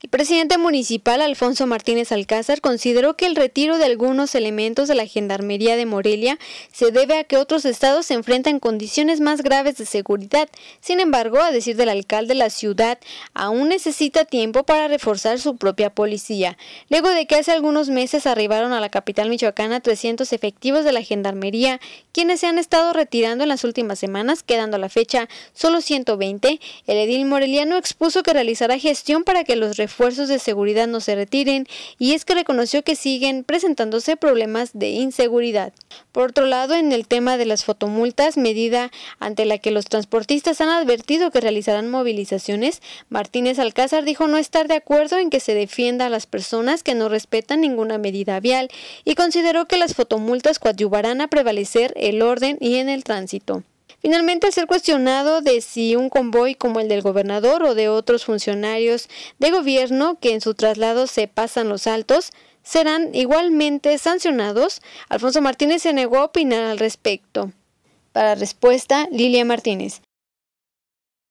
El presidente municipal Alfonso Martínez Alcázar consideró que el retiro de algunos elementos de la Gendarmería de Morelia se debe a que otros estados se enfrentan condiciones más graves de seguridad. Sin embargo, a decir del alcalde, la ciudad aún necesita tiempo para reforzar su propia policía. Luego de que hace algunos meses arribaron a la capital michoacana 300 efectivos de la Gendarmería, quienes se han estado retirando en las últimas semanas, quedando a la fecha solo 120, el edil moreliano expuso que realizará gestión para que los esfuerzos de seguridad no se retiren y es que reconoció que siguen presentándose problemas de inseguridad. Por otro lado, en el tema de las fotomultas, medida ante la que los transportistas han advertido que realizarán movilizaciones, Martínez Alcázar dijo no estar de acuerdo en que se defienda a las personas que no respetan ninguna medida vial y consideró que las fotomultas coadyuvarán a prevalecer el orden y en el tránsito. Finalmente, al ser cuestionado de si un convoy como el del gobernador o de otros funcionarios de gobierno que en su traslado se pasan los altos, serán igualmente sancionados, Alfonso Martínez se negó a opinar al respecto. Para respuesta, Lilia Martínez.